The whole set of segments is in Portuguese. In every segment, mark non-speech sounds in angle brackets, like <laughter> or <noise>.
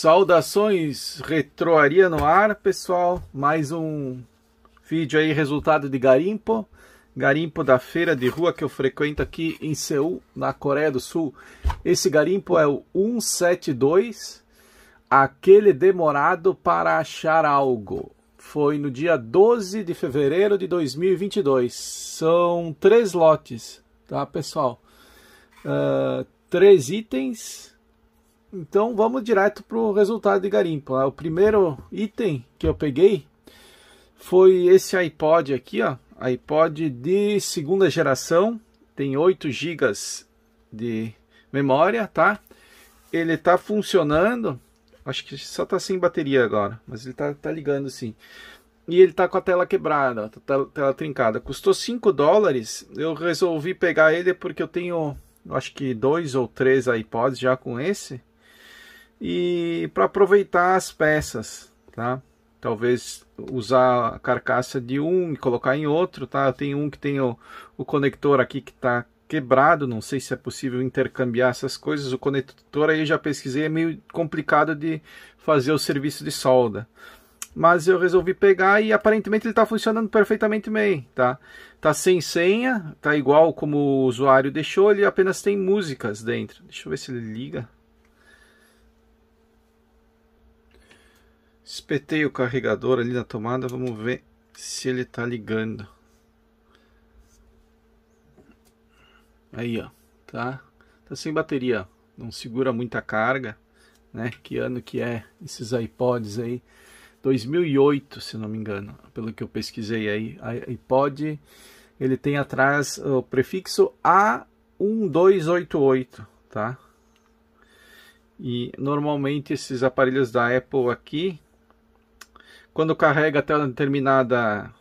Saudações, retroaria no ar, pessoal. Mais um vídeo aí, resultado de garimpo. Garimpo da feira de rua que eu frequento aqui em Seul, na Coreia do Sul. Esse garimpo é o 172, aquele demorado para achar algo. Foi no dia 12 de fevereiro de 2022. São três lotes, tá, pessoal? Uh, três itens então vamos direto para o resultado de garimpo. Ah, o primeiro item que eu peguei foi esse iPod aqui, ó, iPod de segunda geração, tem 8 GB de memória, tá? Ele está funcionando, acho que só está sem bateria agora, mas ele está tá ligando sim. E ele está com a tela quebrada, tela, tá, tá, tela trincada. Custou 5 dólares, eu resolvi pegar ele porque eu tenho, acho que dois ou três iPods já com esse e para aproveitar as peças, tá? Talvez usar a carcaça de um e colocar em outro, tá? Eu tenho um que tem o, o conector aqui que está quebrado, não sei se é possível intercambiar essas coisas. O conector aí eu já pesquisei, é meio complicado de fazer o serviço de solda. Mas eu resolvi pegar e aparentemente ele está funcionando perfeitamente bem, tá? Tá sem senha, tá igual como o usuário deixou, ele apenas tem músicas dentro. Deixa eu ver se ele liga. Espetei o carregador ali na tomada, vamos ver se ele tá ligando. Aí, ó, tá? Tá sem bateria, não segura muita carga, né? Que ano que é esses iPods aí? 2008, se não me engano, pelo que eu pesquisei aí. A iPod, ele tem atrás o prefixo A1288, tá? E normalmente esses aparelhos da Apple aqui, quando carrega até uma determinada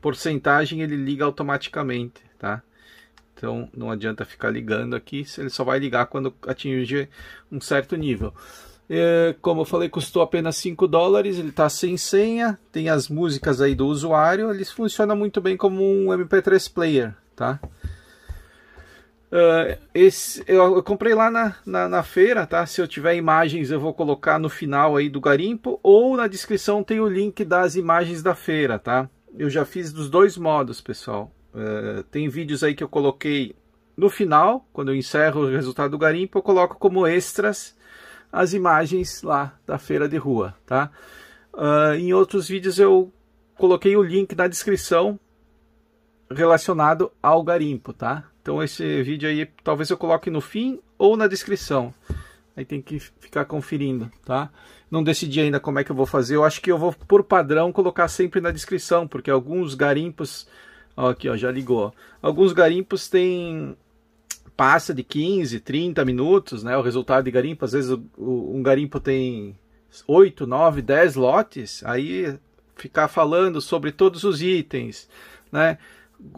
porcentagem, ele liga automaticamente, tá? Então não adianta ficar ligando aqui, ele só vai ligar quando atingir um certo nível. É, como eu falei, custou apenas 5 dólares, ele está sem senha, tem as músicas aí do usuário, ele funciona muito bem como um MP3 player, tá? Uh, esse, eu, eu, comprei lá na, na, na, feira, tá? Se eu tiver imagens, eu vou colocar no final aí do garimpo ou na descrição tem o link das imagens da feira, tá? Eu já fiz dos dois modos, pessoal. Uh, tem vídeos aí que eu coloquei no final, quando eu encerro o resultado do garimpo, eu coloco como extras as imagens lá da feira de rua, tá? Uh, em outros vídeos eu coloquei o link na descrição relacionado ao garimpo, tá? Então esse vídeo aí talvez eu coloque no fim ou na descrição. Aí tem que ficar conferindo, tá? Não decidi ainda como é que eu vou fazer. Eu acho que eu vou, por padrão, colocar sempre na descrição, porque alguns garimpos... Ó, aqui, ó, já ligou. Alguns garimpos têm... Passa de 15, 30 minutos, né? O resultado de garimpo. Às vezes um garimpo tem 8, 9, 10 lotes. Aí ficar falando sobre todos os itens, né?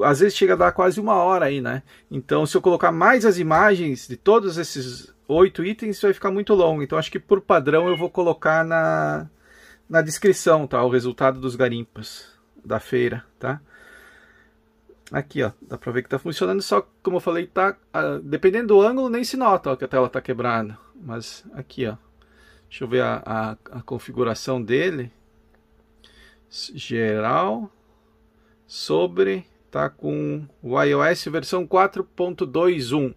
às vezes chega a dar quase uma hora aí, né? Então, se eu colocar mais as imagens de todos esses oito itens, vai ficar muito longo. Então, acho que por padrão eu vou colocar na, na descrição, tá? O resultado dos garimpas da feira, tá? Aqui, ó, dá pra ver que tá funcionando, só como eu falei, tá, ah, dependendo do ângulo, nem se nota ó, que a tela tá quebrada. Mas aqui, ó, deixa eu ver a, a, a configuração dele. Geral, sobre está com o iOS versão 4.21.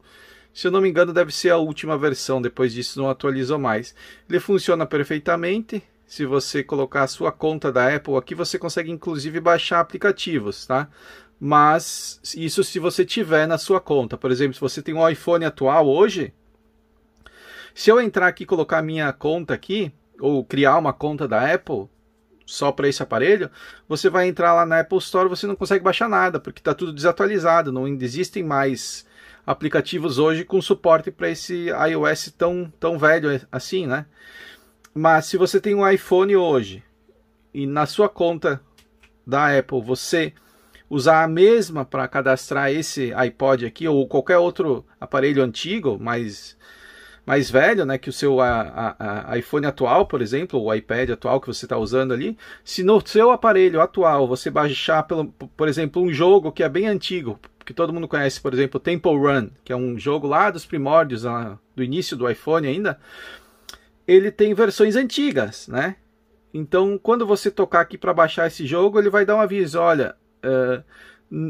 Se eu não me engano, deve ser a última versão, depois disso não atualizou mais. Ele funciona perfeitamente. Se você colocar a sua conta da Apple aqui, você consegue inclusive baixar aplicativos, tá? Mas isso se você tiver na sua conta. Por exemplo, se você tem um iPhone atual hoje, se eu entrar aqui e colocar minha conta aqui, ou criar uma conta da Apple, só para esse aparelho, você vai entrar lá na Apple Store, você não consegue baixar nada, porque está tudo desatualizado, não existem mais aplicativos hoje com suporte para esse iOS tão, tão velho assim, né? Mas se você tem um iPhone hoje e na sua conta da Apple você usar a mesma para cadastrar esse iPod aqui ou qualquer outro aparelho antigo, mas mais velha, né, que o seu a, a, a iPhone atual, por exemplo, o iPad atual que você está usando ali, se no seu aparelho atual você baixar, pelo, por exemplo, um jogo que é bem antigo, que todo mundo conhece, por exemplo, Temple Run, que é um jogo lá dos primórdios, lá do início do iPhone ainda, ele tem versões antigas, né? Então, quando você tocar aqui para baixar esse jogo, ele vai dar um aviso, olha, uh,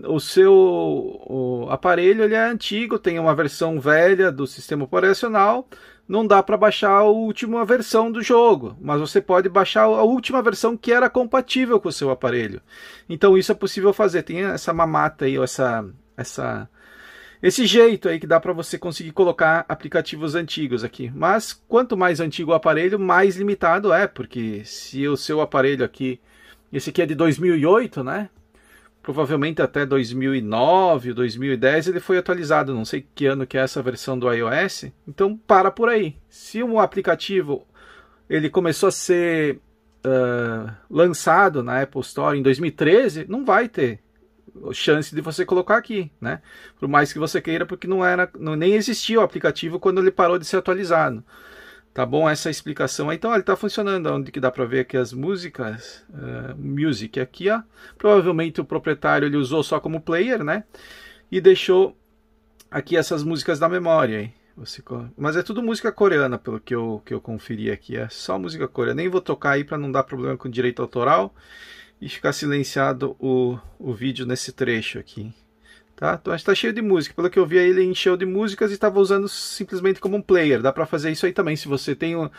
o seu o aparelho ele é antigo, tem uma versão velha do sistema operacional, não dá para baixar a última versão do jogo, mas você pode baixar a última versão que era compatível com o seu aparelho. Então isso é possível fazer. Tem essa mamata aí, ou essa essa esse jeito aí que dá para você conseguir colocar aplicativos antigos aqui. Mas quanto mais antigo o aparelho, mais limitado é, porque se o seu aparelho aqui, esse aqui é de 2008, né? provavelmente até 2009, 2010 ele foi atualizado, não sei que ano que é essa versão do iOS. Então para por aí. Se um aplicativo ele começou a ser uh, lançado na Apple Store em 2013, não vai ter chance de você colocar aqui, né? Por mais que você queira, porque não era, não, nem existia o aplicativo quando ele parou de ser atualizado. Tá bom essa explicação aí. Então, olha, tá funcionando, onde que dá para ver aqui as músicas, uh, music aqui, ó. Provavelmente o proprietário ele usou só como player, né? E deixou aqui essas músicas da memória aí. Você, mas é tudo música coreana, pelo que eu, que eu conferi aqui. É só música coreana. Nem vou tocar aí para não dar problema com direito autoral e ficar silenciado o, o vídeo nesse trecho aqui. Tá? Então está cheio de música. Pelo que eu vi, ele encheu de músicas e estava usando simplesmente como um player. Dá para fazer isso aí também. Se você tem um,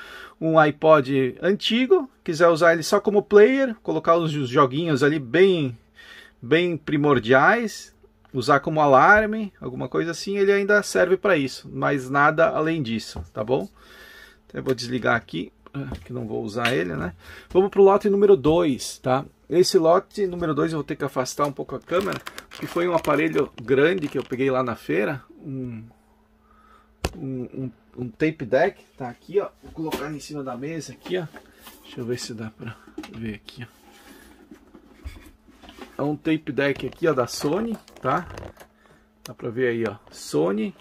um, iPod antigo, quiser usar ele só como player, colocar os, joguinhos ali bem, bem primordiais, usar como alarme, alguma coisa assim, ele ainda serve para isso. Mas nada além disso, tá bom? eu vou desligar aqui, ah, que não vou usar ele, né? Vamos para o lote número 2, tá? Esse lote número 2 eu vou ter que afastar um pouco a câmera, porque foi um aparelho grande que eu peguei lá na feira, um, um, um, um tape deck, tá aqui ó, vou colocar em cima da mesa aqui ó, deixa eu ver se dá pra ver aqui ó. É um tape deck aqui ó, da Sony, tá? Dá pra ver aí ó, Sony,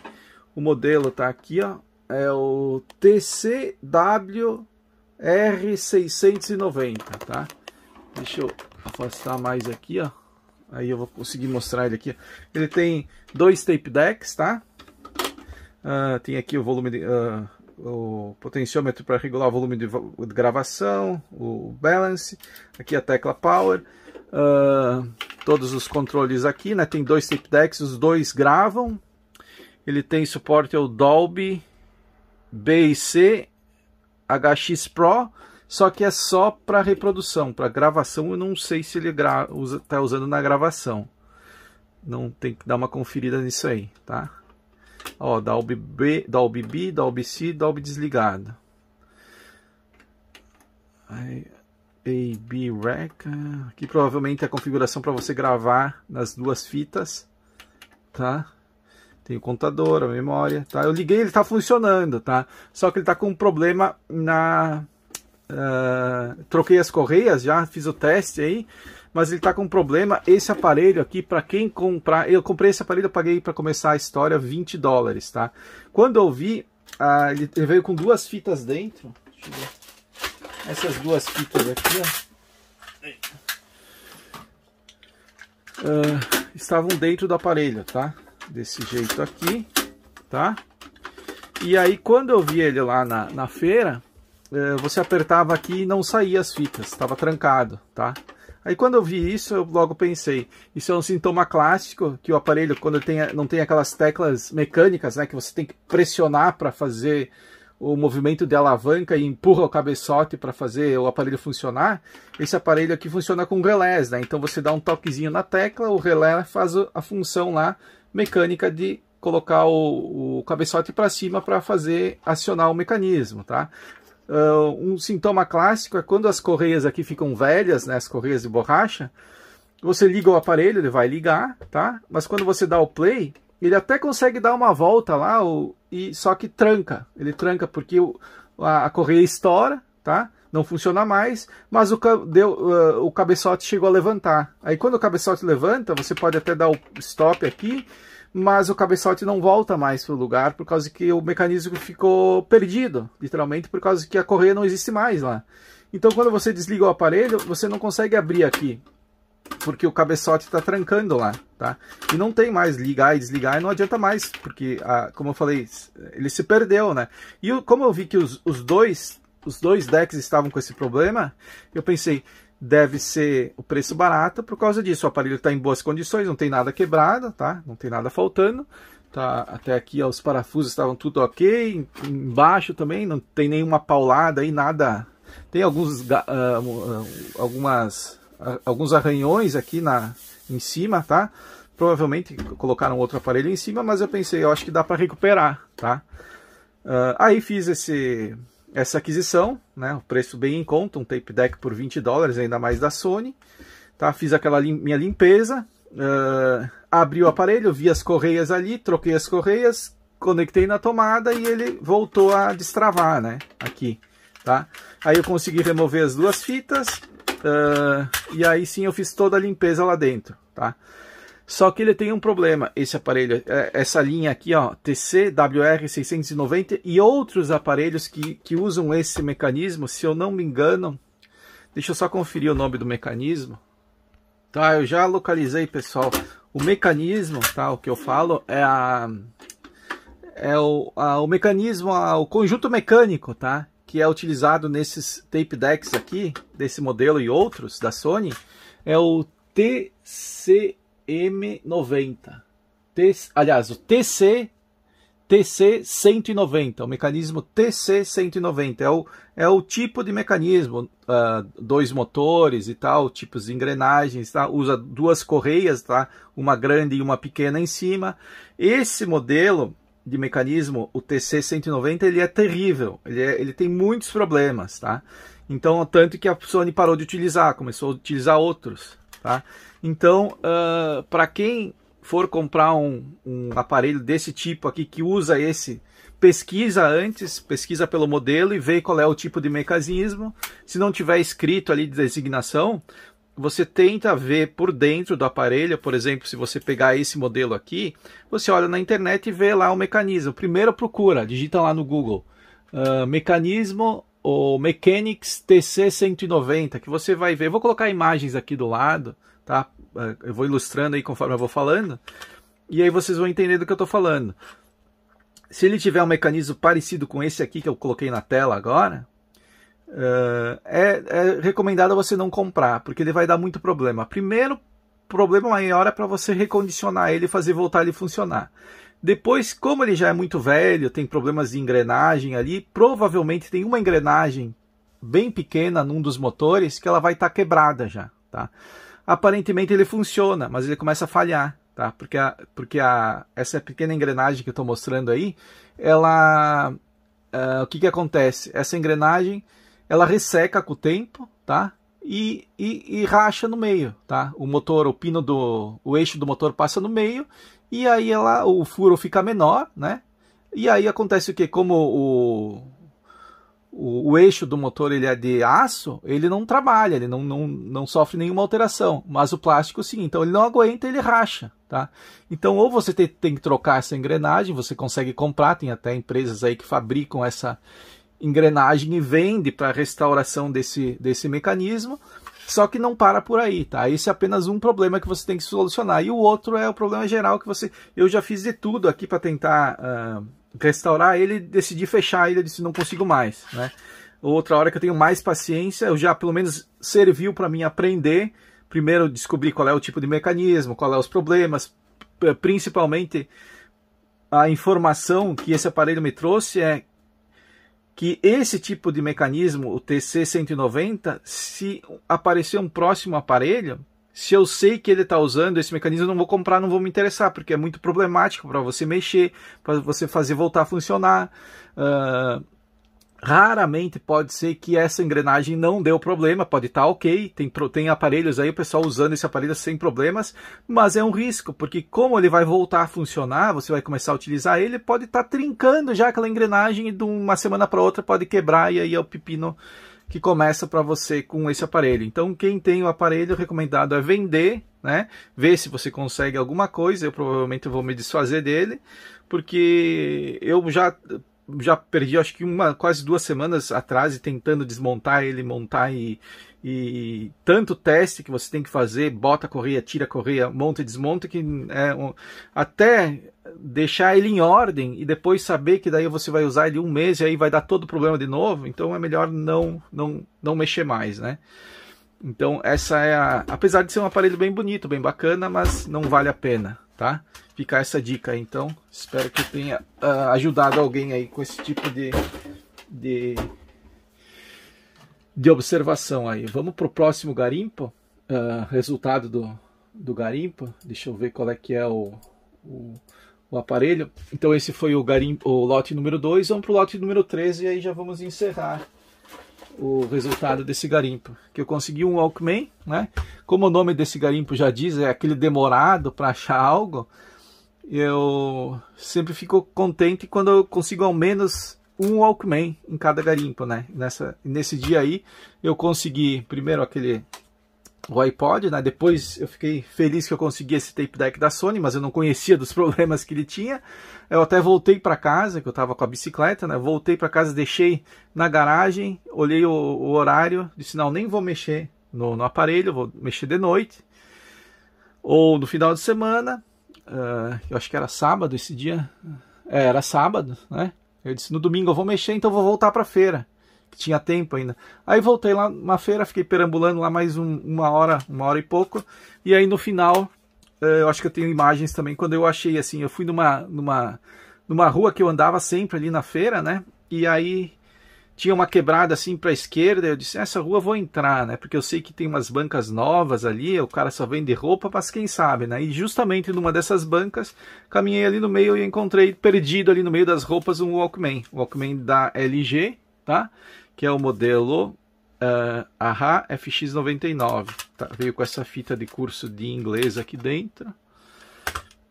o modelo tá aqui ó, é o TCW R690, tá? Deixa eu afastar mais aqui, ó. Aí eu vou conseguir mostrar ele aqui. Ele tem dois tape decks, tá? Uh, tem aqui o volume de, uh, o potenciômetro para regular o volume de, de, gravação, o balance, aqui a tecla power, uh, todos os controles aqui, né? Tem dois tape decks, os dois gravam. Ele tem suporte ao Dolby, B e C, HX Pro, só que é só para reprodução, para gravação. Eu não sei se ele está usa, tá usando na gravação. Não tem que dar uma conferida nisso aí, tá? Ó, Dalby B, Dalby B, Dalby C, Dalby desligado. Aí, AB Rec. Aqui provavelmente é a configuração para você gravar nas duas fitas, tá? Tem o contador, a memória, tá? Eu liguei, ele está funcionando, tá? Só que ele está com um problema na ah, troquei as correias, já fiz o teste aí, mas ele está com um problema. Esse aparelho aqui, para quem comprar, eu comprei esse aparelho, eu paguei para começar a história 20 dólares, tá? Quando eu vi, uh, ele, ele, veio com duas fitas dentro. Essas duas fitas aqui, ó. Uh, estavam dentro do aparelho, tá? Desse jeito aqui, tá? E aí quando eu vi ele lá na, na feira, eh, você apertava aqui e não saía as fitas, estava trancado, tá? Aí quando eu vi isso, eu logo pensei, isso é um sintoma clássico que o aparelho, quando tem, não tem aquelas teclas mecânicas, né, que você tem que pressionar para fazer o movimento de alavanca e empurra o cabeçote para fazer o aparelho funcionar, esse aparelho aqui funciona com relés, né? Então você dá um toquezinho na tecla, o relé faz a função lá mecânica de colocar o, o cabeçote para cima para fazer acionar o mecanismo, tá? Uh, um sintoma clássico é quando as correias aqui ficam velhas, né, as correias de borracha, você liga o aparelho, ele vai ligar, tá? Mas quando você dá o play, ele até consegue dar uma volta lá, o, e só que tranca. Ele tranca porque o, a, a, correia estoura, tá? Não funciona mais, mas o, deu, uh, o cabeçote chegou a levantar. Aí quando o cabeçote levanta, você pode até dar o stop aqui, mas o cabeçote não volta mais para o lugar por causa que o mecanismo ficou perdido, literalmente por causa que a correia não existe mais lá. Então quando você desliga o aparelho, você não consegue abrir aqui, porque o cabeçote está trancando lá, tá? E não tem mais ligar e desligar, e não adianta mais, porque, a, ah, como eu falei, ele se perdeu, né? E eu, como eu vi que os, os dois os dois decks estavam com esse problema, eu pensei, deve ser o preço barato por causa disso. O aparelho está em boas condições, não tem nada quebrado, tá? Não tem nada faltando. Tá, até aqui ó, os parafusos estavam tudo ok, embaixo também não tem nenhuma paulada aí, nada. Tem alguns uh, algumas uh, alguns arranhões aqui na em cima, tá? Provavelmente colocaram outro aparelho em cima, mas eu pensei, eu acho que dá para recuperar, tá? Uh, aí fiz esse essa aquisição, né? O preço bem em conta, um tape deck por 20 dólares, ainda mais da Sony. Tá? Fiz aquela lim minha limpeza, uh, abri o aparelho, vi as correias ali, troquei as correias, conectei na tomada e ele voltou a destravar, né? Aqui, tá? Aí eu consegui remover as duas fitas uh, e aí sim eu fiz toda a limpeza lá dentro, tá? Só que ele tem um problema, esse aparelho, é, essa linha aqui, ó, tc 690 e outros aparelhos que, que usam esse mecanismo, se eu não me engano, deixa eu só conferir o nome do mecanismo, tá, eu já localizei, pessoal, o mecanismo, tá, o que eu falo é a... É o, a, o mecanismo, a, o conjunto mecânico, tá? que é utilizado nesses tape decks aqui, desse modelo e outros da Sony, é o TC M90. T, aliás, o TC TC190, o mecanismo TC190. É o, é o tipo de mecanismo, uh, dois motores e tal, tipos de engrenagens, tá? usa duas correias, tá? uma grande e uma pequena em cima. Esse modelo de mecanismo, o TC190, ele é terrível, ele, é, ele tem muitos problemas. Tá? Então, tanto que a Sony parou de utilizar, começou a utilizar outros. Tá? Então, uh, ah, para quem for comprar um, um aparelho desse tipo aqui que usa esse, pesquisa antes, pesquisa pelo modelo e vê qual é o tipo de mecanismo. Se não tiver escrito ali de designação, você tenta ver por dentro do aparelho, por exemplo, se você pegar esse modelo aqui, você olha na internet e vê lá o mecanismo. Primeiro procura, digita lá no Google, uh, mecanismo ou Mechanics TC190, que você vai ver. Eu vou colocar imagens aqui do lado, tá? É, eu vou ilustrando aí conforme eu vou falando, e aí vocês vão entender do que eu estou falando. Se ele tiver um mecanismo parecido com esse aqui que eu coloquei na tela agora, é, é, é recomendado você não comprar, porque ele vai dar muito problema. Primeiro problema maior é para você recondicionar ele e fazer voltar ele funcionar. Depois, como ele já é muito velho, tem problemas de engrenagem ali, provavelmente tem uma engrenagem bem pequena num dos motores que ela vai estar tá quebrada já, tá? aparentemente ele funciona, mas ele começa a falhar, tá? Porque, a, porque a, essa pequena engrenagem que eu estou mostrando aí, ela, uh, o que que acontece? Essa engrenagem, ela resseca com o tempo, tá? E, e, e, racha no meio, tá? O motor, o pino do, o eixo do motor passa no meio e aí ela, o furo fica menor, né? E aí acontece o que? Como o, o, o, eixo do motor ele é de aço, ele não trabalha, ele não, não, não sofre nenhuma alteração. Mas o plástico sim, então ele não aguenta, ele racha. Tá? Então ou você tem, tem que trocar essa engrenagem, você consegue comprar, tem até empresas aí que fabricam essa engrenagem e vende para restauração desse, desse mecanismo. Só que não para por aí, tá? Esse é apenas um problema que você tem que solucionar. E o outro é o problema geral que você. Eu já fiz de tudo aqui para tentar. Uh restaurar ele, decidi fechar ele, disse não consigo mais, né? Outra hora que eu tenho mais paciência, eu já pelo menos serviu para mim aprender, primeiro descobrir qual é o tipo de mecanismo, qual é os problemas, principalmente a informação que esse aparelho me trouxe é que esse tipo de mecanismo, o TC190, se aparecer um próximo aparelho, se eu sei que ele está usando esse mecanismo, eu não vou comprar, não vou me interessar, porque é muito problemático para você mexer, para você fazer voltar a funcionar. Uh, raramente pode ser que essa engrenagem não deu problema, pode estar tá ok, tem, tem aparelhos aí, o pessoal usando esse aparelho sem problemas, mas é um risco, porque como ele vai voltar a funcionar, você vai começar a utilizar ele, pode estar tá trincando já aquela engrenagem e de uma semana para outra pode quebrar e aí é o pepino que começa para você com esse aparelho. Então, quem tem o aparelho, recomendado é vender, né? Ver se você consegue alguma coisa. Eu provavelmente vou me desfazer dele, porque eu já já perdi acho que uma quase duas semanas atrás tentando desmontar ele, montar e, e tanto teste que você tem que fazer, bota a correia, tira a correia, monta e desmonta que é um, até deixar ele em ordem e depois saber que daí você vai usar ele um mês e aí vai dar todo o problema de novo, então é melhor não não, não mexer mais, né? Então essa é a, apesar de ser um aparelho bem bonito, bem bacana, mas não vale a pena, tá? Fica essa dica aí, então. Espero que eu tenha uh, ajudado alguém aí com esse tipo de de de observação aí. Vamos pro próximo garimpo, uh, resultado do do garimpo. Deixa eu ver qual é que é o, o o aparelho. Então esse foi o, garimpo, o lote número 2. Vamos para o lote número 13 e aí já vamos encerrar o resultado desse garimpo. Que eu consegui um Walkman, né? Como o nome desse garimpo já diz, é aquele demorado para achar algo. Eu sempre fico contente quando eu consigo ao menos um Walkman em cada garimpo, né? Nessa, nesse dia aí eu consegui primeiro aquele o iPod, né? Depois eu fiquei feliz que eu consegui esse tape deck da Sony, mas eu não conhecia dos <laughs> problemas que ele tinha. Eu até voltei para casa, que eu estava com a bicicleta, né? Voltei para casa, deixei na garagem, olhei o, o, horário, disse não, nem vou mexer no, no, aparelho, vou mexer de noite ou no final de semana. Uh, eu acho que era sábado esse dia, é, era sábado, né? Eu disse no domingo eu vou mexer, então vou voltar para feira tinha tempo ainda. Aí voltei lá na feira, fiquei perambulando lá mais um, uma hora, uma hora e pouco. E aí no final, eh, eu acho que eu tenho imagens também, quando eu achei assim, eu fui numa, numa, numa rua que eu andava sempre ali na feira, né? E aí tinha uma quebrada assim para a esquerda, eu disse, essa rua vou entrar, né? Porque eu sei que tem umas bancas novas ali, o cara só vende roupa, mas quem sabe, né? E justamente numa dessas bancas, caminhei ali no meio e encontrei perdido ali no meio das roupas um Walkman, Walkman da LG, tá? que é o modelo uh, AHA FX99. Tá? Veio com essa fita de curso de inglês aqui dentro.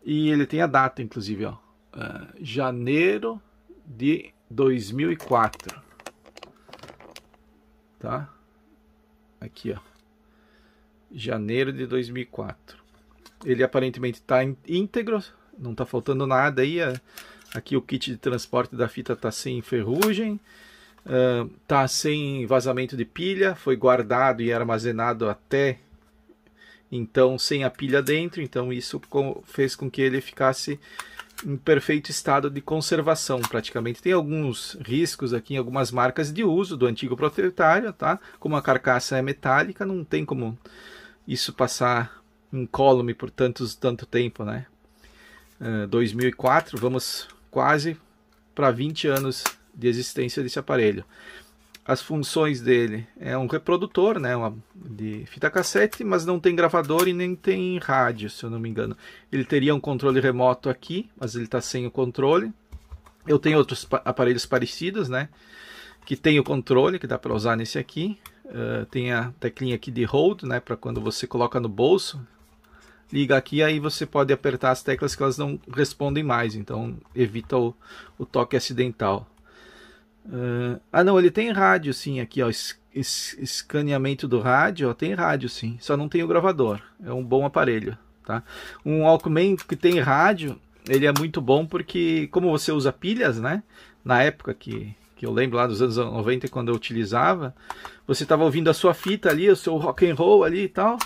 E ele tem a data, inclusive, ó, uh, janeiro de 2004. Tá? Aqui, ó. Janeiro de 2004. Ele aparentemente está íntegro, não está faltando nada aí. É. Aqui o kit de transporte da fita está sem ferrugem. Está ah, uh, sem vazamento de pilha, foi guardado e armazenado até então sem a pilha dentro, então isso fez com que ele ficasse em perfeito estado de conservação praticamente. Tem alguns riscos aqui em algumas marcas de uso do antigo proprietário, tá? Como a carcaça é metálica, não tem como isso passar incólume por tantos, tanto tempo, né? Uh, ah, 2004, vamos quase para 20 anos de existência desse aparelho. As funções dele é um reprodutor, né, uma, de fita cassete, mas não tem gravador e nem tem rádio, se eu não me engano. Ele teria um controle remoto aqui, mas ele está sem o controle. Eu tenho outros aparelhos parecidos, né, que tem o controle, que dá para usar nesse aqui. Uh, tem a teclinha aqui de hold, né, para quando você coloca no bolso, liga aqui, aí você pode apertar as teclas que elas não respondem mais, então evita o, o toque acidental. Uh, ah, não, ele tem rádio sim aqui, ó. escaneamento do rádio, ó, tem rádio sim. Só não tem o gravador. É um bom aparelho, tá? Um Walkman que tem rádio, ele é muito bom porque como você usa pilhas, né? Na época que que eu lembro lá dos anos 90 quando eu utilizava, você estava ouvindo a sua fita ali, o seu rock and roll ali e tal.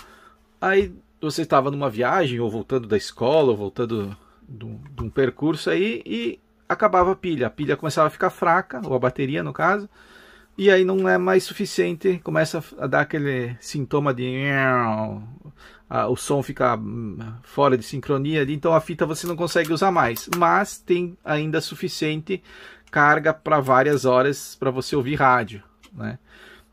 Aí você estava numa viagem ou voltando da escola, ou voltando de um percurso aí e acabava a pilha. A pilha começava a ficar fraca, ou a bateria no caso, e aí não é mais suficiente, começa a dar aquele sintoma de. O som fica hum, fora de sincronia, então a fita você não consegue usar mais, mas tem ainda suficiente carga para várias horas para você ouvir rádio, né?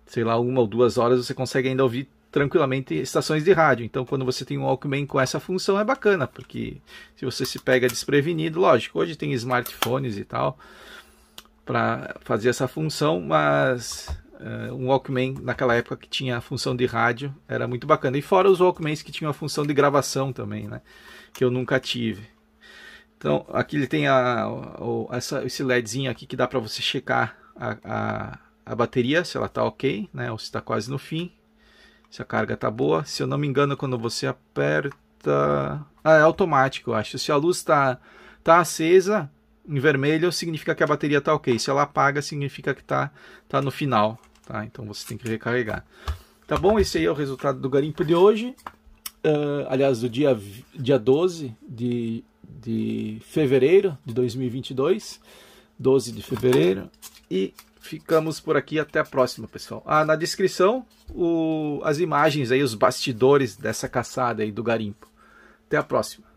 Sei lá, uma ou duas horas você consegue ainda ouvir tranquilamente estações de rádio. Então, quando você tem um Walkman com essa função, é bacana, porque se você se pega desprevenido, lógico, hoje tem smartphones e tal para fazer essa função, mas uh, um Walkman naquela época que tinha a função de rádio era muito bacana. E fora os Walkmans que tinham a função de gravação também, né? Que eu nunca tive. Então, aqui ele tem a, essa, esse LEDzinho aqui que dá para você checar a, a, a bateria, se ela está ok, né? Ou se está quase no fim se a carga está boa. Se eu não me engano, quando você aperta. Ah, é automático, eu acho. Se a luz está tá acesa, em vermelho, significa que a bateria está ok. Se ela apaga, significa que está tá no final. Tá? Então você tem que recarregar. Tá bom? Esse aí é o resultado do garimpo de hoje. Uh, aliás, do dia, dia 12 de, de fevereiro de 2022. 12 de fevereiro. E ficamos por aqui. Até a próxima, pessoal. Ah, na descrição, o, as imagens aí, os bastidores dessa caçada aí do garimpo. Até a próxima.